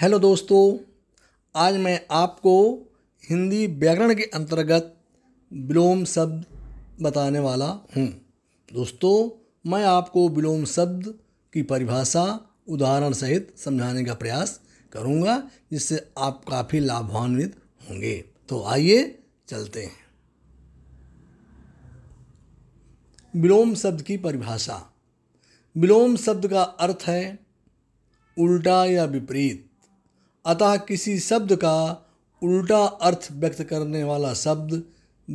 hello दोस्तों आज मैं आपको हिंदी व्याकरण के अंतर्गत विलोम शब्द बताने वाला हूँ दोस्तों मैं आपको विलोम शब्द की परिभाषा उदाहरण सहित समझाने का प्रयास करूँगा जिससे आप काफ़ी लाभान्वित होंगे तो आइए चलते हैं विलोम शब्द की परिभाषा विलोम शब्द का अर्थ है उल्टा या विपरीत अतः किसी शब्द का उल्टा अर्थ व्यक्त करने वाला शब्द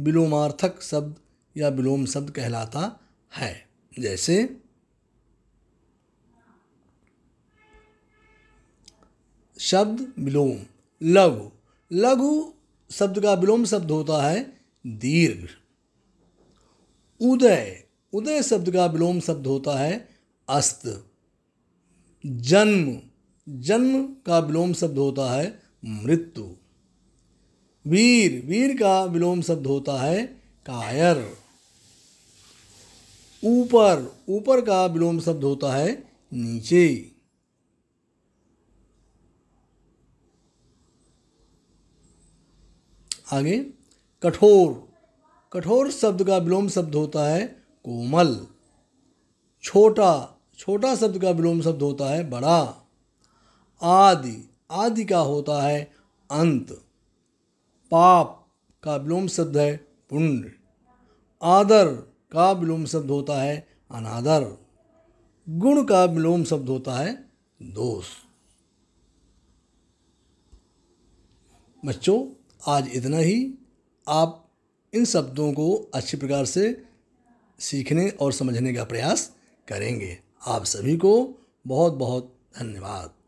विलोमार्थक शब्द या विलोम शब्द कहलाता है जैसे शब्द विलोम लघु लघु शब्द का विलोम शब्द होता है दीर्घ उदय उदय शब्द का विलोम शब्द होता है अस्त जन्म जन्म का विलोम शब्द होता है मृत्यु वीर वीर का विलोम शब्द होता है कायर ऊपर ऊपर का विलोम शब्द होता है नीचे आगे कठोर कठोर शब्द का विलोम शब्द होता है कोमल छोटा छोटा शब्द का विलोम शब्द होता है बड़ा आदि आदि का होता है अंत पाप का विलोम शब्द है पुण्य आदर का विलोम शब्द होता है अनादर गुण का विलोम शब्द होता है दोष बच्चों आज इतना ही आप इन शब्दों को अच्छी प्रकार से सीखने और समझने का प्रयास करेंगे आप सभी को बहुत बहुत धन्यवाद